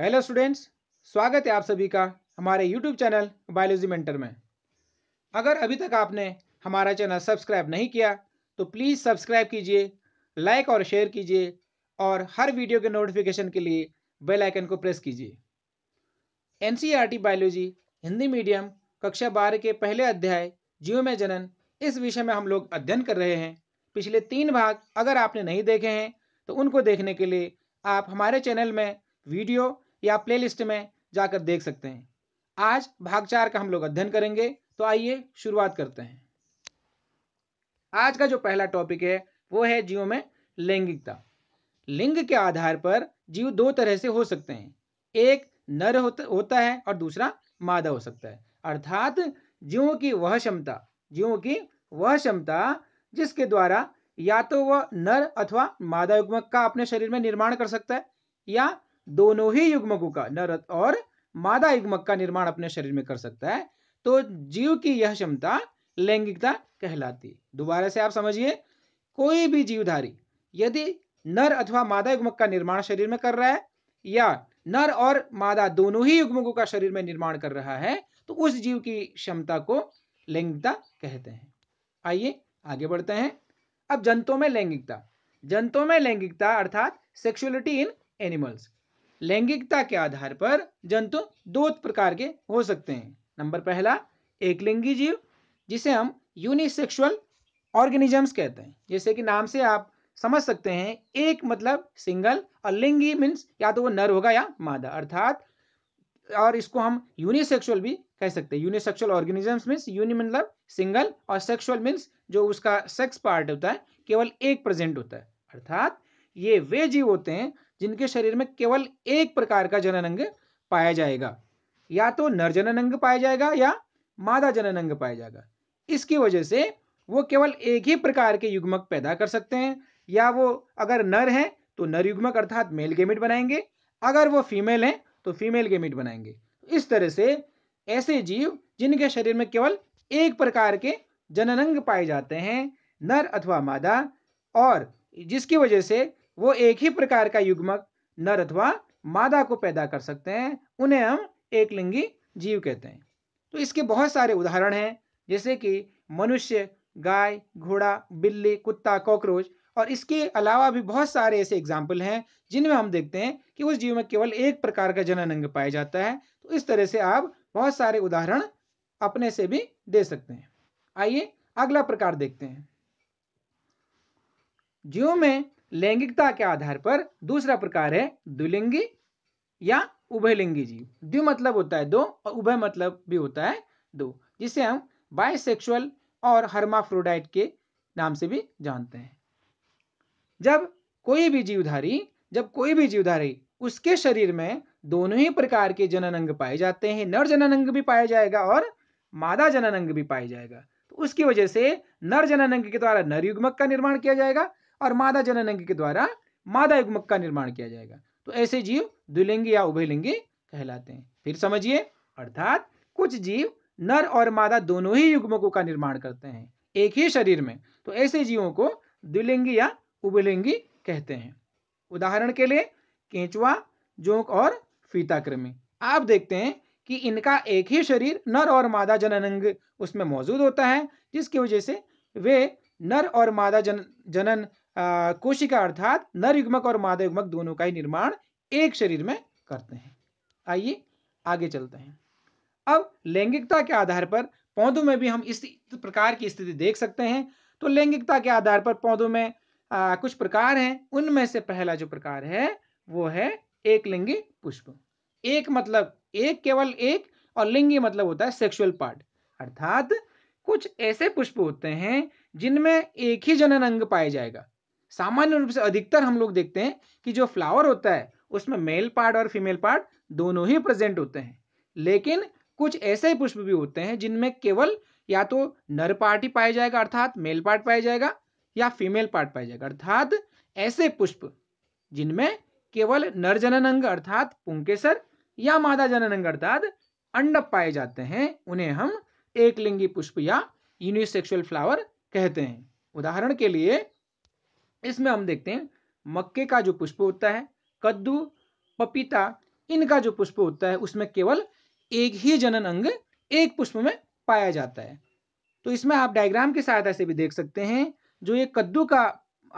hello students स्वागत है आप सभी का हमारे यूट्यूब चैनल बायोलॉजी मेंटर में अगर अभी तक आपने हमारा चैनल सब्सक्राइब नहीं किया तो प्लीज़ सब्सक्राइब कीजिए लाइक और शेयर कीजिए और हर वीडियो के नोटिफिकेशन के लिए बेल आइकन को प्रेस कीजिए एन बायोलॉजी e हिंदी मीडियम कक्षा बारह के पहले अध्याय जीव में जनन इस विषय में हम लोग अध्ययन कर रहे हैं पिछले तीन भाग अगर आपने नहीं देखे हैं तो उनको देखने के लिए आप हमारे चैनल में वीडियो या आप प्लेलिस्ट में जाकर देख सकते हैं आज भाग चार का हम लोग अध्ययन करेंगे तो आइए शुरुआत करते हैं आज का जो पहला टॉपिक है वो है जीव में लैंगिकता लिंग के आधार पर जीव दो तरह से हो सकते हैं एक नर होता है और दूसरा मादा हो सकता है अर्थात जीवों की वह क्षमता जीवों की वह क्षमता जिसके द्वारा या तो वह नर अथवा मादा युग्मक का अपने शरीर में निर्माण कर सकता है या दोनों ही युग्मकों का नर और मादा युग्मक का निर्माण अपने शरीर में कर सकता है तो जीव की यह क्षमता लैंगिकता कहलाती दोबारा से आप समझिए कोई भी जीवधारी यदि नर अथवा मादा युग्मक का निर्माण शरीर में कर रहा है या नर और मादा दोनों ही युग्मकों का शरीर में निर्माण कर रहा है तो उस जीव की क्षमता को लैंगिकता कहते हैं आइए आगे बढ़ते हैं अब जंतों में लैंगिकता जंतों में लैंगिकता अर्थात सेक्सुअलिटी इन एनिमल्स लैंगिकता के आधार पर जंतु दो प्रकार के हो सकते हैं नंबर पहला एक लिंगी जीव जिसे हम यूनिसेक्सुअल ऑर्गेनिजम्स कहते हैं जैसे कि नाम से आप समझ सकते हैं एक मतलब सिंगल और लिंगी मीन्स या तो वो नर होगा या मादा अर्थात और इसको हम यूनिसेक्सुअल भी कह सकते हैं यूनिसेक्सुअल ऑर्गेनिजम्स मीन्स यूनि मतलब सिंगल और सेक्सुअल मीन्स जो उसका सेक्स पार्ट होता है केवल एक प्रेजेंट होता है अर्थात ये वे जीव होते हैं जिनके शरीर में केवल एक प्रकार का जनन अंग पाया जाएगा या तो नर अंग पाया जाएगा या मादा अंग पाया जाएगा इसकी वजह से वो केवल एक ही प्रकार के युग्मक पैदा कर सकते हैं या वो अगर नर हैं तो नर युग्मक अर्थात मेल गेमिट बनाएंगे अगर वो फीमेल हैं तो फीमेल गेमिट बनाएंगे इस तरह से ऐसे जीव जिनके शरीर में केवल एक प्रकार के जननंग पाए जाते हैं नर अथवा मादा और जिसकी वजह से वो एक ही प्रकार का युग्मक नर अथवा मादा को पैदा कर सकते हैं उन्हें हम एकलिंगी जीव कहते हैं तो इसके बहुत सारे उदाहरण हैं जैसे कि मनुष्य गाय घोड़ा बिल्ली कुत्ता कॉकरोच और इसके अलावा भी बहुत सारे ऐसे एग्जाम्पल हैं जिनमें हम देखते हैं कि उस जीव में केवल एक प्रकार का जनन अंग पाया जाता है तो इस तरह से आप बहुत सारे उदाहरण अपने से भी दे सकते हैं आइए अगला प्रकार देखते हैं जीव में लैंगिकता के आधार पर दूसरा प्रकार है द्विलिंगी या उभयलिंगी जीव द्वि मतलब होता है दो और उभय मतलब भी होता है दो जिसे हम बायसेक्सुअल और हर्माफ्रोडाइट के नाम से भी जानते हैं जब कोई भी जीवधारी जब कोई भी जीवधारी उसके शरीर में दोनों ही प्रकार के जनन अंग पाए जाते हैं नर जनन अंग भी पाया जाएगा और मादा जनन अंग भी पाया जाएगा तो उसकी वजह से नर जनन अंग के द्वारा नर युग्मक का निर्माण किया जाएगा और मादा अंग के द्वारा मादा युग्मक का निर्माण किया जाएगा तो ऐसे जीव द्विलिंगी या उभयलिंगी कहलाते हैं फिर समझिए अर्थात कुछ जीव नर और मादा दोनों ही युग्मकों का निर्माण करते हैं एक ही शरीर में तो ऐसे जीवों को द्विलिंगी या उभलिंगी कहते हैं उदाहरण के लिए केंचुआ जोंक और फीताकृमि आप देखते हैं कि इनका एक ही शरीर नर और मादा जननंग उसमें मौजूद होता है जिसकी वजह से वे नर और मादा जन जनन कोशिका अर्थात नर युग्मक और मादा युग्मक दोनों का ही निर्माण एक शरीर में करते हैं आइए आगे चलते हैं अब लैंगिकता के आधार पर पौधों में भी हम इस प्रकार की स्थिति देख सकते हैं तो लैंगिकता के आधार पर पौधों में आ, कुछ प्रकार हैं उनमें से पहला जो प्रकार है वो है एक लिंगी पुष्प एक मतलब एक केवल एक और लिंगी मतलब होता है सेक्सुअल पार्ट अर्थात कुछ ऐसे पुष्प होते हैं जिनमें एक ही जनन अंग पाया जाएगा सामान्य रूप से अधिकतर हम लोग देखते हैं कि जो फ्लावर होता है उसमें मेल पार्ट और फीमेल पार्ट दोनों ही प्रेजेंट होते हैं लेकिन कुछ ऐसे पुष्प भी होते हैं जिनमें केवल या तो नर पार्ट ही पाया जाएगा अर्थात मेल पार्ट पाया जाएगा या फीमेल पार्ट पाया जाएगा अर्थात ऐसे पुष्प जिनमें केवल नर अंग अर्थात पुंकेसर या मादा जननंग अर्थात अंडप पाए जाते हैं उन्हें हम एकलिंगी पुष्प या यूनिसेक्सुअल फ्लावर कहते हैं उदाहरण के लिए इसमें हम देखते हैं मक्के का जो पुष्प होता है कद्दू पपीता इनका जो पुष्प होता है उसमें केवल एक ही जनन अंग एक पुष्प में पाया जाता है तो इसमें आप डायग्राम की सहायता से भी देख सकते हैं जो ये कद्दू का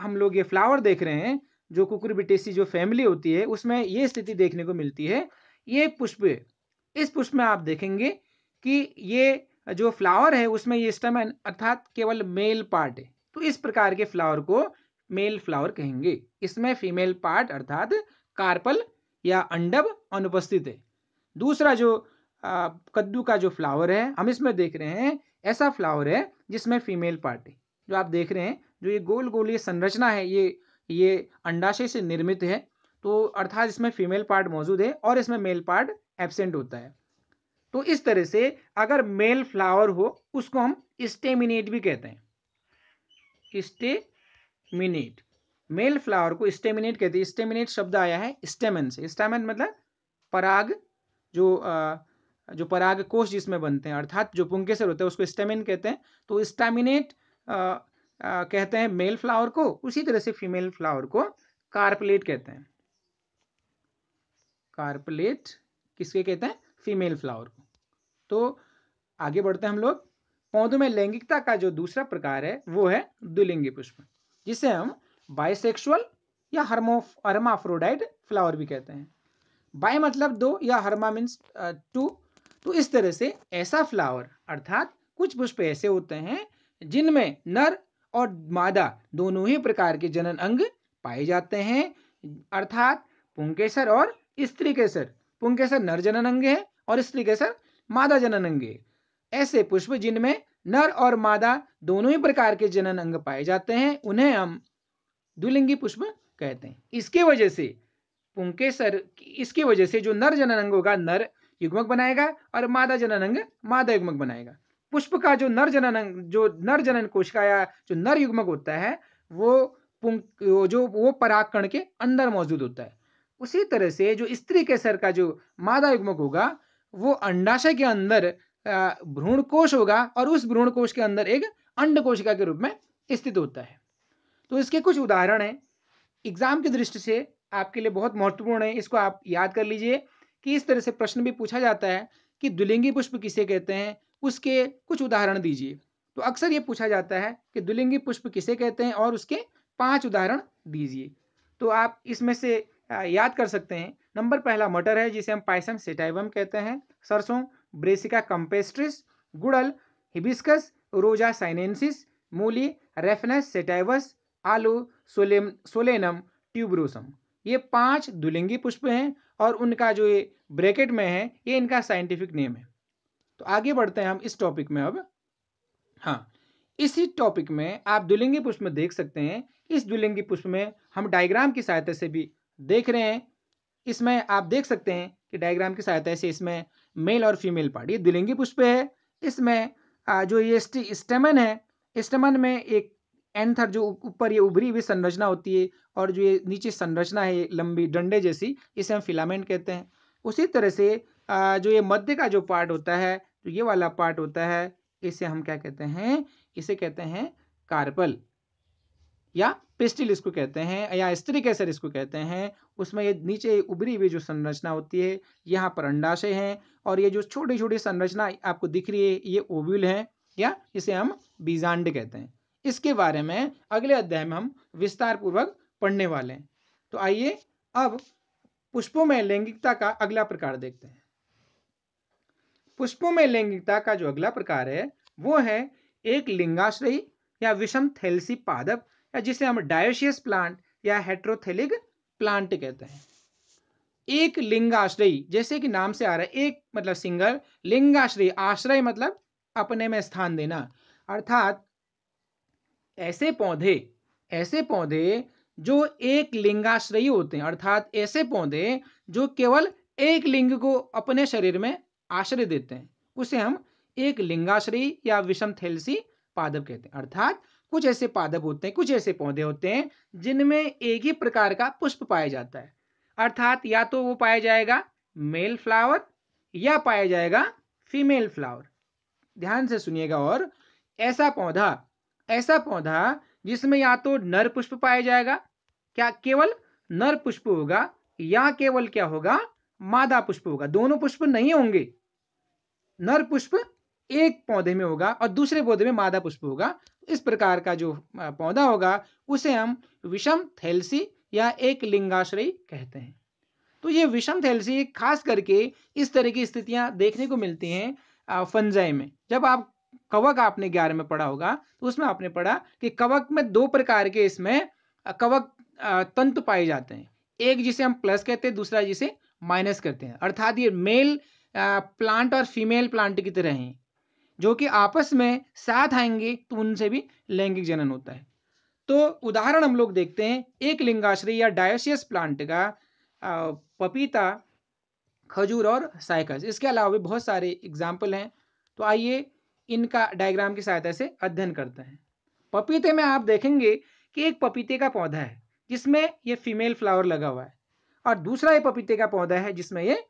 हम लोग ये फ्लावर देख रहे हैं जो कुकुरबिटेसी जो फैमिली होती है उसमें ये स्थिति देखने को मिलती है ये पुष्प इस पुष्प में आप देखेंगे कि ये जो फ्लावर है उसमें ये स्टमन अर्थात केवल मेल पार्ट है तो इस प्रकार के फ्लावर को मेल फ्लावर कहेंगे इसमें फीमेल पार्ट अर्थात कार्पल या अंडब अनुपस्थित है दूसरा जो कद्दू का जो फ्लावर है हम इसमें देख रहे हैं ऐसा फ्लावर है जिसमें फीमेल पार्ट है जो आप देख रहे हैं जो ये गोल गोल ये संरचना है ये ये अंडाशय से निर्मित है तो अर्थात इसमें फीमेल पार्ट मौजूद है और इसमें मेल पार्ट एबसेंट होता है तो इस तरह से अगर मेल फ्लावर हो उसको हम स्टेमिनेट भी कहते हैं स्टे स्टेमिनेट मेल फ्लावर को स्टेमिनेट कहते हैं स्टेमिनेट शब्द आया है स्टेमन से स्टेमन मतलब पराग जो आ, जो पराग कोष जिसमें बनते हैं अर्थात जो पुंके से होते हैं उसको स्टेमिन कहते हैं तो स्टेमिनेट कहते हैं मेल फ्लावर को उसी तरह से फीमेल फ्लावर को कार्पलेट कहते हैं कार्पलेट किसके कहते हैं फीमेल फ्लावर को तो आगे बढ़ते हैं हम लोग पौधों में लैंगिकता का जो दूसरा प्रकार है वो है द्विलिंगी पुष्प जिसे हम बाइसेक्सुअल या हर्मो हर्माफ्रोडाइट फ्लावर भी कहते हैं बाय मतलब दो या हर्मा मीन्स टू तो इस तरह से ऐसा फ्लावर अर्थात कुछ पुष्प ऐसे होते हैं जिनमें नर और मादा दोनों ही प्रकार के जनन अंग पाए जाते हैं अर्थात पुंकेसर और स्त्री केसर पुंकेसर नर जनन अंग है और स्त्री केसर मादा जनन अंग है ऐसे पुष्प जिनमें नर और मादा दोनों ही प्रकार के जनन अंग पाए जाते हैं उन्हें हम द्विलिंगी पुष्प कहते हैं इसके वजह से पुंकेसर इसकी वजह से जो नर जनन अंग होगा नर युग्मक बनाएगा और मादा जनन अंग मादा युग्मक बनाएगा पुष्प का जो नर जनन अंग जो नर जनन कोशिका या जो नर युग्मक होता है वो पुंक जो वो परागकण के अंदर मौजूद होता है उसी तरह से जो स्त्री केसर का जो मादा युग्मक होगा वो अंडाशय के अंदर भ्रूण कोश होगा और उस भ्रूण कोश के अंदर एक अंड कोशिका के रूप में स्थित होता है तो इसके कुछ उदाहरण हैं एग्जाम की दृष्टि से आपके लिए बहुत महत्वपूर्ण है इसको आप याद कर लीजिए कि इस तरह से प्रश्न भी पूछा जाता है कि दुलिंगी पुष्प किसे कहते हैं उसके कुछ उदाहरण दीजिए तो अक्सर ये पूछा जाता है कि दुलिंगी पुष्प किसे कहते हैं और उसके पांच उदाहरण दीजिए तो आप इसमें से याद कर सकते हैं नंबर पहला मटर है जिसे हम पाइसम सेटाइवम कहते हैं सरसों ब्रेसिका कंपेस्ट्रिस गुड़ल हिबिस्कस रोजा साइनेंसिस मूली रेफनस सेटाइवस आलू सोलेम सोलेनम ट्यूबरोसम ये पांच दुलिंगी पुष्प हैं और उनका जो ये ब्रैकेट में है ये इनका साइंटिफिक नेम है तो आगे बढ़ते हैं हम इस टॉपिक में अब हाँ इसी टॉपिक में आप दुलिंगी पुष्प में देख सकते हैं इस दुलिंगी पुष्प में हम डायग्राम की सहायता से भी देख रहे हैं इसमें आप देख सकते हैं कि डायग्राम की सहायता से इसमें मेल और फीमेल पार्ट ये द्विलिंगी पुष्प है इसमें जो ये स्टेमन है स्टेमन में एक एंथर जो ऊपर ये उभरी हुई संरचना होती है और जो ये नीचे संरचना है लंबी डंडे जैसी इसे हम फिलामेंट कहते हैं उसी तरह से जो ये मध्य का जो पार्ट होता है जो ये वाला पार्ट होता है इसे हम क्या कहते हैं इसे कहते हैं कार्पल या पेस्टिल इसको कहते हैं या स्त्री कैसर इसको कहते हैं उसमें ये नीचे उभरी हुई जो संरचना होती है यहाँ पर अंडाशय हैं और ये जो छोटी छोटी संरचना आपको दिख रही है ये ओव्यूल है या इसे हम बीजांड कहते हैं इसके बारे में अगले अध्याय में हम विस्तार पूर्वक पढ़ने वाले हैं तो आइए अब पुष्पों में लैंगिकता का अगला प्रकार देखते हैं पुष्पों में लैंगिकता का जो अगला प्रकार है वो है एक लिंगाश्रयी या विषम थैलसी पादप जिसे हम डायोशियस प्लांट या हेट्रोथेलिक प्लांट कहते हैं एक लिंगाश्रयी जैसे कि नाम से आ रहा है एक मतलब सिंगल लिंगाश्रयी आश्रय मतलब अपने में स्थान देना अर्थात ऐसे पौधे ऐसे पौधे जो एक लिंगाश्रयी होते हैं अर्थात ऐसे पौधे जो केवल एक लिंग को अपने शरीर में आश्रय देते हैं उसे हम एक लिंगाश्रयी या विषम थेलसी पादप कहते हैं अर्थात कुछ ऐसे पादप होते हैं कुछ ऐसे पौधे होते हैं जिनमें एक ही प्रकार का पुष्प पाया जाता है अर्थात या तो वो पाया जाएगा मेल फ्लावर या पाया जाएगा फीमेल फ्लावर ध्यान से सुनिएगा और ऐसा पौधा ऐसा पौधा जिसमें या तो नर पुष्प पाया जाएगा क्या केवल नर पुष्प होगा या केवल क्या होगा मादा पुष्प होगा दोनों पुष्प नहीं होंगे नर पुष्प एक पौधे में होगा और दूसरे पौधे में मादा पुष्प होगा इस प्रकार का जो पौधा होगा उसे हम विषम थैलसी या एक लिंगाश्रयी कहते हैं तो ये विषम थैलसी खास करके इस तरह की स्थितियां देखने को मिलती हैं फंजाई में जब आप कवक आपने ग्यारह में पढ़ा होगा तो उसमें आपने पढ़ा कि कवक में दो प्रकार के इसमें कवक तंतु पाए जाते हैं एक जिसे हम प्लस कहते हैं दूसरा जिसे माइनस करते हैं अर्थात ये मेल प्लांट और फीमेल प्लांट की तरह हैं जो कि आपस में साथ आएंगे तो उनसे भी लैंगिक जनन होता है तो उदाहरण हम लोग देखते हैं एक लिंगाश्रय या डायोसियस प्लांट का पपीता खजूर और साइकस इसके अलावा भी बहुत सारे एग्जाम्पल हैं तो आइए इनका डायग्राम की सहायता से अध्ययन करते हैं पपीते में आप देखेंगे कि एक पपीते का पौधा है जिसमें ये फीमेल फ्लावर लगा हुआ है और दूसरा ये पपीते का पौधा है जिसमें ये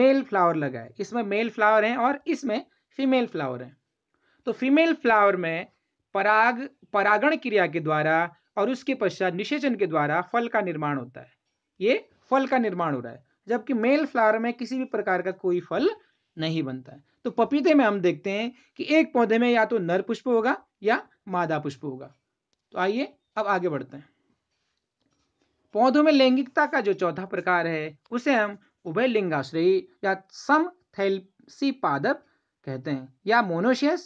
मेल फ्लावर लगा है इसमें मेल फ्लावर हैं और इसमें फीमेल फ्लावर है तो फीमेल फ्लावर में पराग परागण क्रिया के द्वारा और उसके पश्चात निषेचन के द्वारा फल का निर्माण होता है ये फल का निर्माण हो रहा है जबकि मेल फ्लावर में किसी भी प्रकार का कोई फल नहीं बनता है तो पपीते में हम देखते हैं कि एक पौधे में या तो नर पुष्प होगा या मादा पुष्प होगा तो आइए अब आगे बढ़ते हैं पौधों में लैंगिकता का जो चौथा प्रकार है उसे हम उभय लिंगाश्रयी या सम पादप कहते हैं या मोनोशियस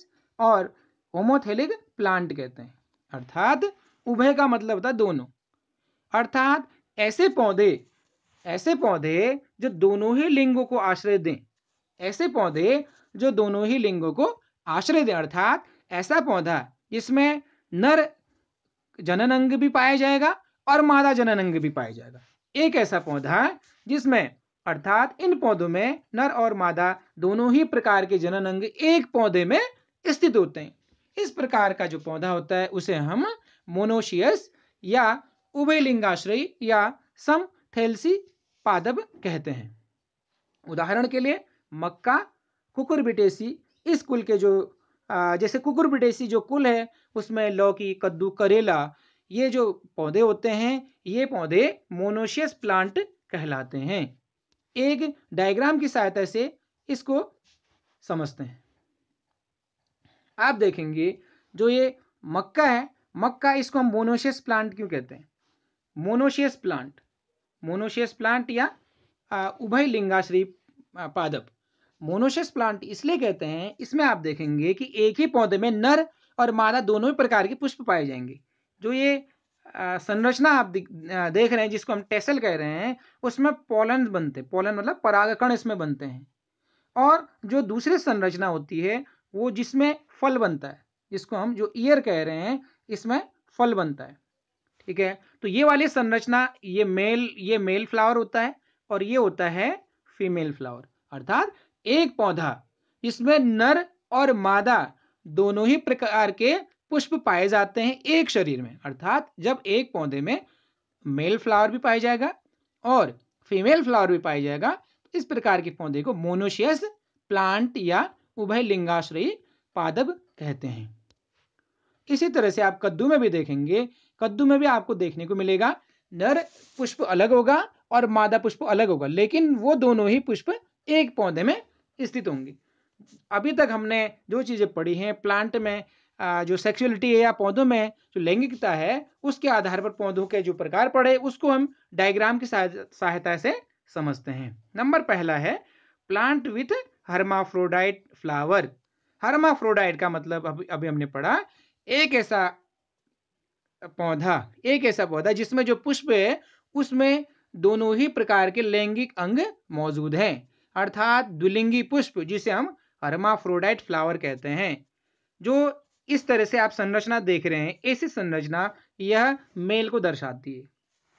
और होमोथेलिक प्लांट कहते हैं अर्थात उभय का मतलब होता दोनों अर्थात ऐसे पौधे ऐसे पौधे जो दोनों ही लिंगों को आश्रय दें ऐसे पौधे जो दोनों ही लिंगों को आश्रय दें अर्थात ऐसा पौधा जिसमें नर जनन अंग भी पाया जाएगा और मादा जनन अंग भी पाया जाएगा एक ऐसा पौधा जिसमें अर्थात इन पौधों में नर और मादा दोनों ही प्रकार के जनन अंग एक पौधे में स्थित होते हैं इस प्रकार का जो पौधा होता है उसे हम मोनोशियस या उभयलिंगाश्रयी या समथेलसी पादप कहते हैं उदाहरण के लिए मक्का कुकुरबिटेसी इस कुल के जो जैसे कुकुरबिटेसी जो कुल है उसमें लौकी कद्दू करेला ये जो पौधे होते हैं ये पौधे मोनोशियस प्लांट कहलाते हैं एक डायग्राम की सहायता से इसको समझते हैं आप देखेंगे जो ये मक्का है मक्का इसको हम मोनोशियस प्लांट क्यों कहते हैं मोनोशियस प्लांट मोनोशियस प्लांट या उभय लिंगाश्री पादप मोनोशियस प्लांट इसलिए कहते हैं इसमें आप देखेंगे कि एक ही पौधे में नर और मादा दोनों ही प्रकार के पुष्प पाए जाएंगे जो ये संरचना आप देख रहे हैं जिसको हम टेसल कह रहे हैं उसमें पोलन बनते पोलन मतलब परागकण इसमें बनते हैं और जो दूसरी संरचना होती है वो जिसमें फल बनता है जिसको हम जो ईयर कह रहे हैं इसमें फल बनता है ठीक है तो ये वाली संरचना ये मेल ये मेल फ्लावर होता है और ये होता है फीमेल फ्लावर अर्थात एक पौधा इसमें नर और मादा दोनों ही प्रकार के पुष्प पाए जाते हैं एक शरीर में अर्थात जब एक पौधे में मेल फ्लावर भी पाया जाएगा और फीमेल फ्लावर भी पाया जाएगा तो इस प्रकार के पौधे को मोनोशियस प्लांट या उभय लिंगाश्रयी पादप कहते हैं इसी तरह से आप कद्दू में भी देखेंगे कद्दू में भी आपको देखने को मिलेगा नर पुष्प अलग होगा और मादा पुष्प अलग होगा लेकिन वो दोनों ही पुष्प एक पौधे में स्थित होंगे अभी तक हमने जो चीज़ें पढ़ी हैं प्लांट में जो सेक्सुअलिटी है या पौधों में जो लैंगिकता है उसके आधार पर पौधों के जो प्रकार पड़े उसको हम डायग्राम की सहायता से समझते हैं नंबर पहला है plant with hermaphrodite flower hermaphrodite का मतलब अभी अभी हमने पढ़ा एक ऐसा पौधा एक ऐसा पौधा जिसमें जो पुष्प है उसमें दोनों ही प्रकार के लैंगिक अंग मौजूद हैं अर्थात द्विलिंगी पुष्प जिसे हम हर्माफ्रोडाइट फ्लावर कहते हैं जो इस तरह से आप संरचना देख रहे हैं ऐसी संरचना यह मेल को दर्शाती है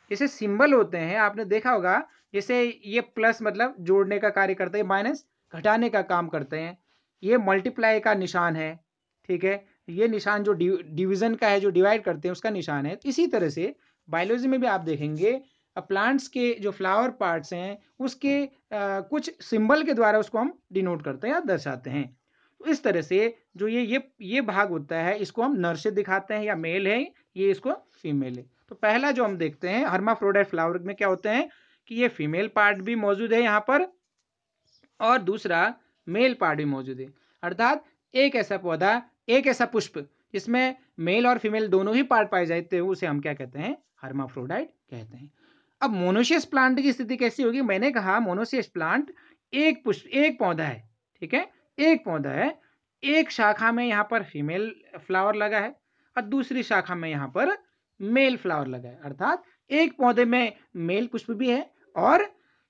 जैसे सिंबल होते हैं आपने देखा होगा जैसे ये प्लस मतलब जोड़ने का कार्य करते हैं माइनस घटाने का काम करते हैं ये मल्टीप्लाई का निशान है ठीक है ये निशान जो डिवीजन का है जो डिवाइड करते हैं उसका निशान है इसी तरह से बायोलॉजी में भी आप देखेंगे प्लांट्स के जो फ्लावर पार्ट्स हैं उसके आ, कुछ सिंबल के द्वारा उसको हम डिनोट करते हैं या दर्शाते हैं तो इस तरह से जो ये ये ये भाग होता है इसको हम नर से दिखाते हैं या मेल है ये इसको फीमेल है तो पहला जो हम देखते हैं हर्माफ्रोडाइट फ्लावर में क्या होते हैं कि ये फीमेल पार्ट भी मौजूद है यहाँ पर और दूसरा मेल पार्ट भी मौजूद है अर्थात एक ऐसा पौधा एक ऐसा पुष्प जिसमें मेल और फीमेल दोनों ही पार्ट पाए जाते हैं उसे हम क्या कहते हैं हर्माफ्रोडाइट कहते हैं अब मोनोशियस प्लांट की स्थिति कैसी होगी मैंने कहा मोनोशियस प्लांट एक पुष्प एक पौधा है ठीक है एक पौधा है एक शाखा में यहाँ पर फीमेल फ्लावर लगा है और दूसरी शाखा में यहाँ पर मेल फ्लावर लगा है अर्थात एक पौधे में मेल पुष्प भी है और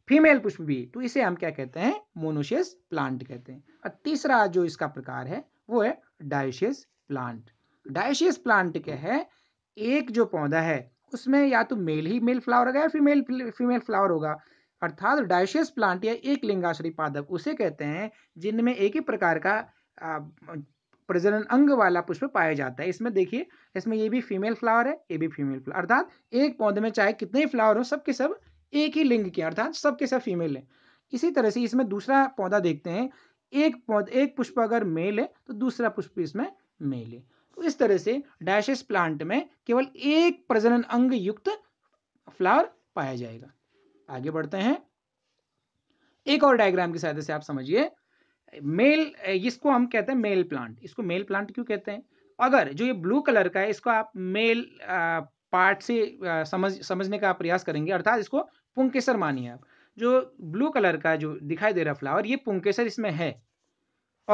फीमेल पुष्प भी तो इसे हम क्या कहते हैं मोनोशियस प्लांट कहते हैं और तीसरा जो इसका प्रकार है वो है डायशियस प्लांट डायशियस प्लांट क्या है एक जो पौधा है उसमें या तो मेल ही मेल फ्लावर होगा या फीमेल फीमेल फ्लावर होगा अर्थात डायशियस प्लांट या एक लिंगाश्री पादप उसे कहते हैं जिनमें एक ही प्रकार का प्रजनन अंग वाला पुष्प पाया जाता है इसमें देखिए इसमें ये भी फीमेल फ्लावर है ये भी फीमेल फ्लावर अर्थात एक पौधे में चाहे कितने ही फ्लावर हो सबके सब एक ही लिंग के अर्थात सबके सब फीमेल है इसी तरह से इसमें दूसरा पौधा देखते हैं एक पौधा एक पुष्प अगर मेल है तो दूसरा पुष्प इसमें मेल है तो इस तरह से डायशेस प्लांट में केवल एक प्रजनन अंग युक्त फ्लावर पाया जाएगा आगे बढ़ते हैं एक और डायग्राम की सहायता से आप समझिए मेल इसको हम कहते हैं मेल प्लांट इसको मेल प्लांट क्यों कहते हैं अगर जो ये ब्लू कलर का है इसको आप मेल पार्ट से समझ समझने का प्रयास करेंगे अर्थात इसको पुंकेसर मानिए आप जो ब्लू कलर का जो दिखाई दे रहा फ्लावर ये पुंकेसर इसमें है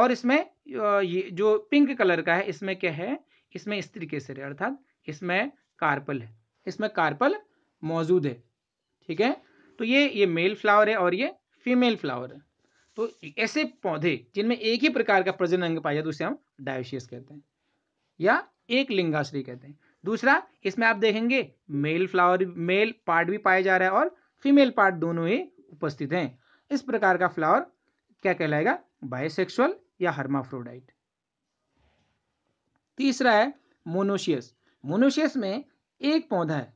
और इसमें ये जो पिंक कलर का है इसमें क्या है इसमें स्त्री केसर है अर्थात इसमें कार्पल है इसमें कार्पल मौजूद है ठीक है तो ये ये मेल फ्लावर है और ये फीमेल फ्लावर है तो ऐसे पौधे जिनमें एक ही प्रकार का प्रजनन अंग पाया जाता है उसे हम डायोशियस कहते हैं या एक लिंगाश्री कहते हैं दूसरा इसमें आप देखेंगे मेल फ्लावर मेल पार्ट भी पाया जा रहा है और फीमेल पार्ट दोनों ही उपस्थित हैं इस प्रकार का फ्लावर क्या कहलाएगा बायोसेक्सुअल या हर्माफ्रोडाइट तीसरा है मोनोशियस मोनोशियस में एक पौधा है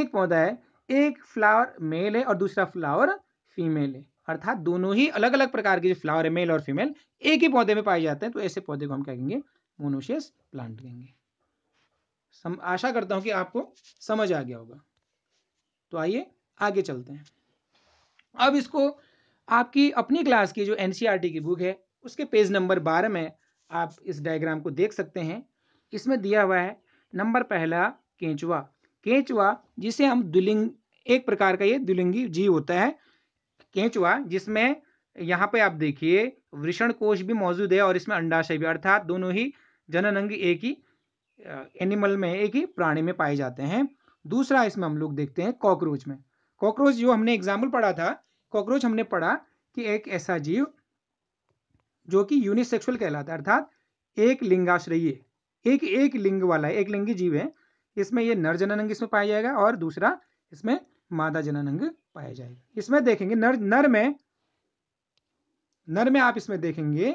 एक पौधा है एक फ्लावर मेल है और दूसरा फ्लावर फीमेल है अर्थात दोनों ही अलग अलग प्रकार के जो फ्लावर है मेल और फीमेल एक ही पौधे में पाए जाते हैं तो ऐसे पौधे को हम क्या कहेंगे मोनोशियस प्लांट कहेंगे आशा करता हूं कि आपको समझ आ गया होगा तो आइए आगे चलते हैं अब इसको आपकी अपनी क्लास की जो एनसीआरटी e की बुक है उसके पेज नंबर बारह में आप इस डायग्राम को देख सकते हैं इसमें दिया हुआ है नंबर पहला केंचुआ केंचुआ जिसे हम दुलिंग एक प्रकार का ये दुलिंगी जीव होता है केंचुआ जिसमें यहाँ पे आप देखिए वृषण कोश भी मौजूद है और इसमें अंडाशय भी अर्थात दोनों ही अंग एक ही एनिमल में एक ही प्राणी में पाए जाते हैं दूसरा इसमें हम लोग देखते हैं कॉकरोच में कॉकरोच जो हमने एग्जाम्पल पढ़ा था कॉकरोच हमने पढ़ा कि एक ऐसा जीव जो कि यूनिसेक्सुअल कहलाता है अर्थात एक लिंगाश्रय एक एक लिंग वाला एक लिंगी जीव है इसमें ये नर जनन अंग इसमें पाया जाएगा और दूसरा इसमें मादा जनन अंग पाया जाएगा इसमें देखेंगे नर नर में नर में आप इसमें देखेंगे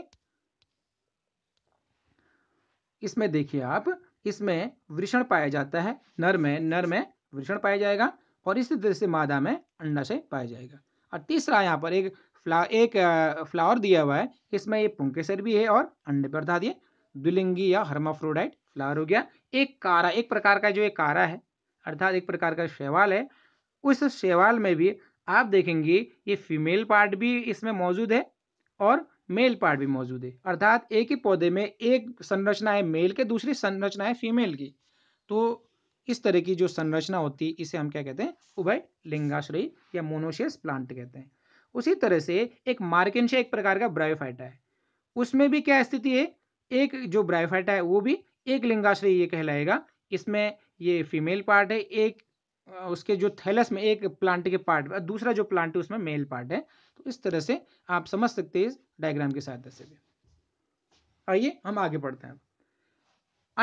इसमें देखिए आप इसमें वृषण पाया जाता है नर में नर में वृषण पाया जाएगा और इसी तरह से मादा में अंडाशय पाया जाएगा और तीसरा यहाँ पर एक फ्ला एक फ्लावर दिया हुआ है इसमें ये पुंकेसर भी है और अंडे पर दिए द्विलिंगी या हर्माफ्रोडाइट फ्लावर हो गया एक कारा एक प्रकार का जो एक कारा है अर्थात एक प्रकार का शैवाल है उस शैवाल में भी आप देखेंगे ये फीमेल पार्ट भी इसमें मौजूद है और मेल पार्ट भी मौजूद है अर्थात एक ही पौधे में एक संरचना है मेल के दूसरी संरचना है फीमेल की तो इस तरह की जो संरचना होती है इसे हम क्या कहते हैं उभय लिंगाश्रयी या मोनोशियस प्लांट कहते हैं उसी तरह से एक मार्केंशिया एक प्रकार का ब्रायोफाइटा है उसमें भी क्या स्थिति है एक जो ब्रायोफाइटा है वो भी एक लिंगाश्रय ये कहलाएगा इसमें ये फीमेल पार्ट है एक उसके जो थैलस में एक प्लांट के पार्ट दूसरा जो प्लांट है उसमें मेल पार्ट है तो इस तरह से आप समझ सकते हैं इस डायग्राम की सहायता से भी आइए हम आगे पढ़ते हैं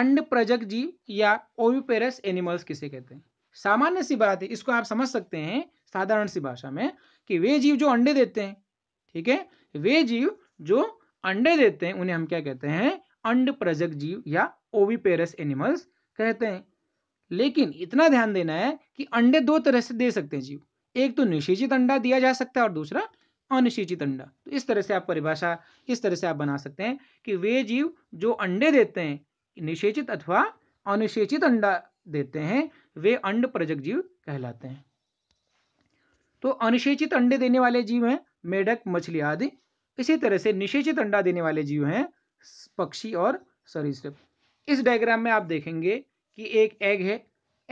अंड प्रजक जीव या ओविपेरस एनिमल्स किसे कहते हैं सामान्य सी बात है इसको आप समझ सकते हैं साधारण सी भाषा में कि वे जीव जो अंडे देते हैं ठीक है वे जीव जो अंडे देते हैं उन्हें हम क्या कहते हैं अंड प्रजक जीव या ओविपेरस एनिमल्स कहते हैं लेकिन इतना ध्यान देना है कि अंडे दो तरह से दे सकते हैं जीव एक तो निशेचित अंडा दिया जा सकता है और दूसरा अनिशेचित अंडा तो इस तरह से आप परिभाषा इस तरह से आप बना सकते हैं कि वे जीव जो अंडे देते हैं निषेचित अथवा अनुशेचित अंडा देते हैं वे अंड प्रजक जीव कहलाते हैं तो अनुशेचित अंडे देने वाले जीव हैं मेढक मछली आदि इसी तरह से निषेचित अंडा देने वाले जीव हैं पक्षी और सरीसृप इस डायग्राम में आप देखेंगे कि एक एग है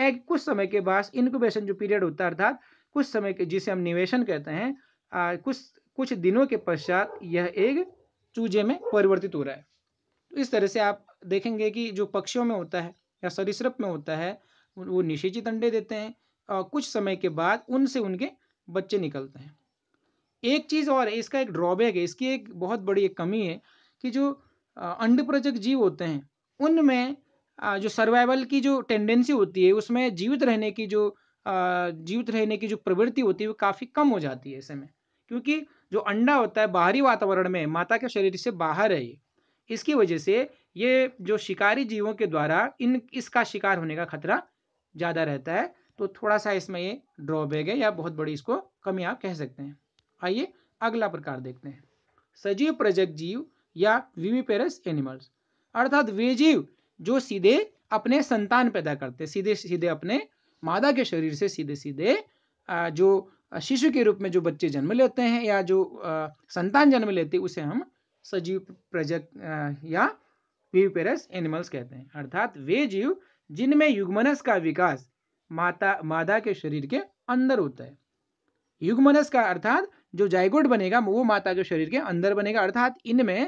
एग कुछ समय के बाद इनक्यूबेशन जो पीरियड होता है अर्थात कुछ समय के जिसे हम निवेशन कहते हैं आ, कुछ कुछ दिनों के पश्चात यह एग चूजे में परिवर्तित हो रहा है तो इस तरह से आप देखेंगे कि जो पक्षियों में होता है या सरीसृप में होता है वो निषेचित अंडे देते हैं और कुछ समय के बाद उनसे उनके बच्चे निकलते हैं एक चीज़ और इसका एक ड्रॉबैक है इसकी एक बहुत बड़ी एक कमी है कि जो प्रजक जीव होते हैं उनमें जो सर्वाइवल की जो टेंडेंसी होती है उसमें जीवित रहने की जो जीवित रहने की जो प्रवृत्ति होती है वो काफ़ी कम हो जाती है ऐसे में क्योंकि जो अंडा होता है बाहरी वातावरण में माता के शरीर से बाहर है ये इसकी वजह से ये जो शिकारी जीवों के द्वारा इन इसका शिकार होने का खतरा ज़्यादा रहता है तो थोड़ा सा इसमें ये ड्रॉबैक है या बहुत बड़ी इसको कमी आप कह सकते हैं आइए अगला प्रकार देखते हैं सजीव प्रजक जीव या विमिपेरस एनिमल्स अर्थात वे जीव जो सीधे अपने संतान पैदा करते सीधे सीधे अपने मादा के शरीर से सीधे सीधे जो शिशु के रूप में जो बच्चे जन्म लेते हैं या जो संतान जन्म लेते उसे हम सजीव प्रजक या विवीपेरस एनिमल्स कहते हैं अर्थात वे जीव जिनमें युग्मनस का विकास माता मादा के शरीर के अंदर होता है युग्मनस का अर्थात जो जायगोट बनेगा वो माता के शरीर के अंदर बनेगा अर्थात इनमें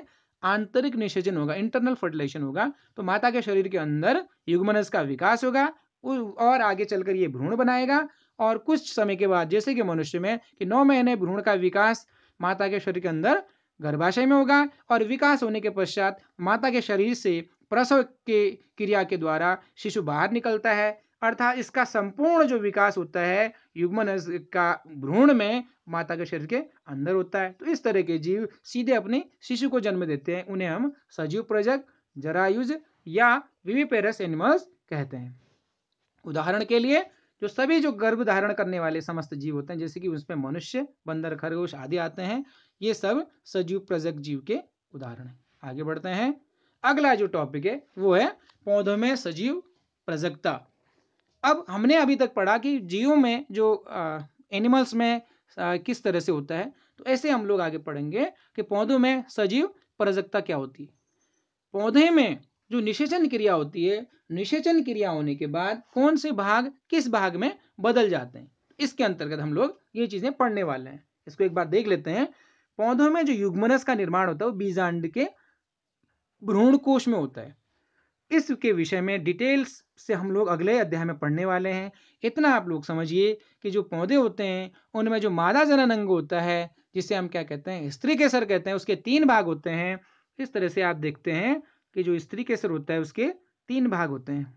आंतरिक निषेचन होगा इंटरनल फर्टिलाइजेशन होगा तो माता के शरीर के अंदर युग्मनस का विकास होगा और आगे चलकर ये भ्रूण बनाएगा और कुछ समय के बाद जैसे कि मनुष्य में कि नौ महीने भ्रूण का विकास माता के शरीर के अंदर गर्भाशय में होगा और विकास होने के पश्चात माता के शरीर से प्रसव के क्रिया के द्वारा शिशु बाहर निकलता है अर्थात इसका संपूर्ण जो विकास होता है युग्मन का भ्रूण में माता के शरीर के अंदर होता है तो इस तरह के जीव सीधे अपने शिशु को जन्म देते हैं उन्हें हम सजीव प्रजक जरायुज या विविपेरस एनिमल्स कहते हैं उदाहरण के लिए जो सभी जो गर्भ धारण करने वाले समस्त जीव होते हैं जैसे कि उसमें मनुष्य बंदर खरगोश आदि आते हैं ये सब सजीव प्रजक जीव के उदाहरण है आगे बढ़ते हैं अगला जो टॉपिक है वो है पौधों में सजीव प्रजकता अब हमने अभी तक पढ़ा कि जीवों में जो एनिमल्स में आ, किस तरह से होता है तो ऐसे हम लोग आगे पढ़ेंगे कि पौधों में सजीव प्रजकता क्या होती है पौधे में जो निषेचन क्रिया होती है निषेचन क्रिया होने के बाद कौन से भाग किस भाग में बदल जाते हैं इसके अंतर्गत हम लोग ये चीज़ें पढ़ने वाले हैं इसको एक बार देख लेते हैं पौधों में जो युग्मनस का निर्माण होता है वो बीजांड के भ्रूण कोश में होता है इसके विषय में डिटेल्स से हम लोग अगले अध्याय में पढ़ने वाले हैं इतना आप लोग समझिए कि जो पौधे होते हैं उनमें जो मादा जनन अंग होता है जिसे हम क्या कहते हैं स्त्री केसर कहते हैं उसके तीन भाग होते हैं इस तरह से आप देखते हैं कि जो स्त्री केसर होता है उसके तीन भाग होते हैं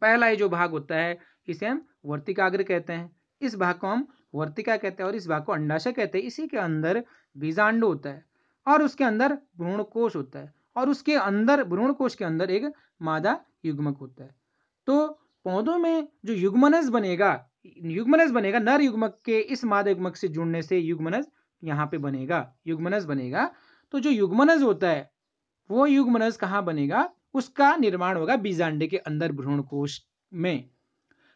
पहला ये जो भाग होता है इसे हम वर्तिकाग्र कहते हैं इस भाग को हम वर्तिका कहते हैं और इस भाग को अंडाशय कहते हैं इसी के अंदर बीजांड होता है और उसके अंदर भ्रूण कोश होता है और उसके अंदर भ्रूण कोश के अंदर एक मादा युग्मक होता है तो पौधों में जो युग्मनज बनेगा युग्मनज बनेगा नर युग्मक के इस माद युग्मक से जुड़ने से युग्मनज यहाँ पे बनेगा युग्मनज बनेगा तो जो युग्मनज होता है वो युग्मनज कहाँ बनेगा उसका निर्माण होगा बीजांडे के अंदर भ्रूण कोश में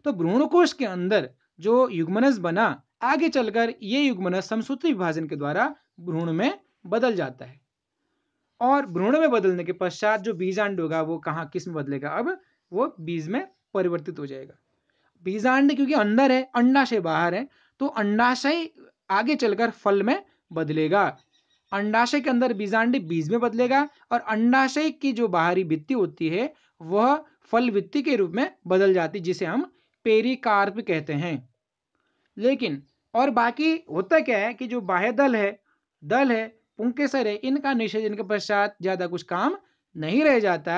तो भ्रूण कोश के अंदर जो युग्मनज बना आगे चलकर ये युग्मनज समसूत्री विभाजन के द्वारा भ्रूण में बदल जाता है और भ्रूण में बदलने के पश्चात जो बीजांड होगा वो कहा किस में बदलेगा अब वो बीज में परिवर्तित हो जाएगा बीजांड क्योंकि अंदर है अंडाशय बाहर है तो अंडाशय आगे चलकर फल में बदलेगा अंडाशय के अंदर बीजांड बीज में बदलेगा और अंडाशय की जो बाहरी वित्ती होती है वह फल वित्ती के रूप में बदल जाती जिसे हम पेरिकार्प कहते हैं लेकिन और बाकी होता क्या है कि जो बाह्य दल है दल है पुंकेसर है इनका निषेध इनके पश्चात ज़्यादा कुछ काम नहीं रह जाता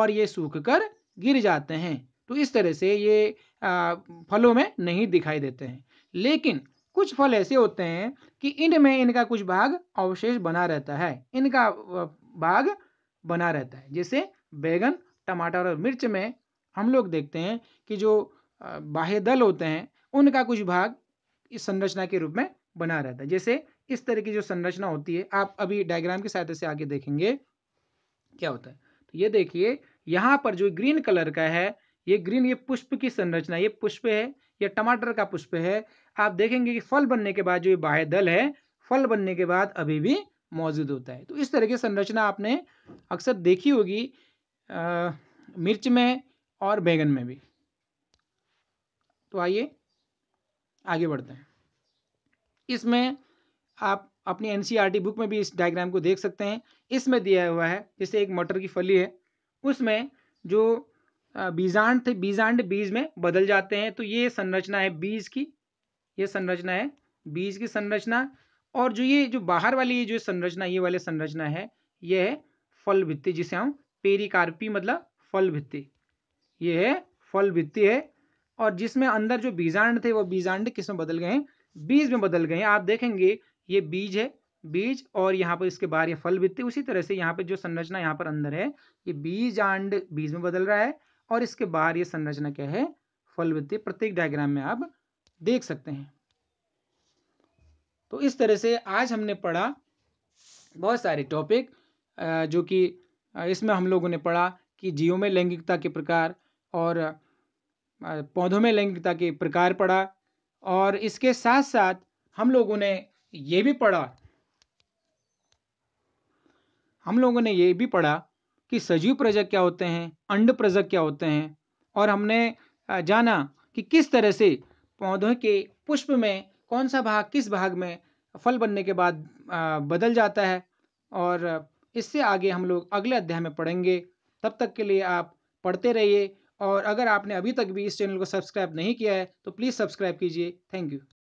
और ये सूख कर गिर जाते हैं तो इस तरह से ये आ, फलों में नहीं दिखाई देते हैं लेकिन कुछ फल ऐसे होते हैं कि इनमें इनका कुछ भाग अवशेष बना रहता है इनका भाग बना रहता है जैसे बैगन टमाटर और मिर्च में हम लोग देखते हैं कि जो बाह्य दल होते हैं उनका कुछ भाग इस संरचना के रूप में बना रहता है जैसे इस तरह की जो संरचना होती है आप अभी डायग्राम की सहायता से आगे देखेंगे क्या होता है तो ये देखिए यहाँ पर जो ग्रीन कलर का है ये ग्रीन ये पुष्प की संरचना ये पुष्प है ये टमाटर का पुष्प है आप देखेंगे कि फल बनने के बाद जो ये बाह्य दल है फल बनने के बाद अभी भी मौजूद होता है तो इस तरह की संरचना आपने अक्सर देखी होगी मिर्च में और बैगन में भी तो आइए आगे बढ़ते हैं इसमें आप अपनी एन बुक e में भी इस डायग्राम को देख सकते हैं इसमें दिया हुआ है जैसे एक मटर की फली है उसमें जो बीजांड थे बीजांड बीज में बदल जाते हैं तो ये संरचना है बीज की ये संरचना है बीज की संरचना और जो ये जो बाहर वाली ये जो संरचना ये वाले संरचना है ये है फल भित्ति जिसे हम पेरिकार्पी मतलब फल भित्ति ये है फल भित्ति है और जिसमें अंदर जो बीजांड थे वो बीजांड किस में बदल गए हैं बीज में बदल गए हैं आप देखेंगे ये बीज है बीज और यहाँ पर इसके बाहर ये फल वित्त उसी तरह से यहाँ पर जो संरचना यहाँ पर अंदर है ये बीज एंड बीज में बदल रहा है और इसके बाहर ये संरचना क्या है फल वित्त प्रत्येक डायग्राम में आप देख सकते हैं तो इस तरह से आज हमने पढ़ा बहुत सारे टॉपिक जो कि इसमें हम लोगों ने पढ़ा कि जीवों में लैंगिकता के प्रकार और पौधों में लैंगिकता के प्रकार पढ़ा और इसके साथ साथ हम लोगों ने ये भी पढ़ा हम लोगों ने ये भी पढ़ा कि सजीव प्रजक क्या होते हैं अंड प्रजक क्या होते हैं और हमने जाना कि किस तरह से पौधों के पुष्प में कौन सा भाग किस भाग में फल बनने के बाद बदल जाता है और इससे आगे हम लोग अगले अध्याय में पढ़ेंगे तब तक के लिए आप पढ़ते रहिए और अगर आपने अभी तक भी इस चैनल को सब्सक्राइब नहीं किया है तो प्लीज़ सब्सक्राइब कीजिए थैंक यू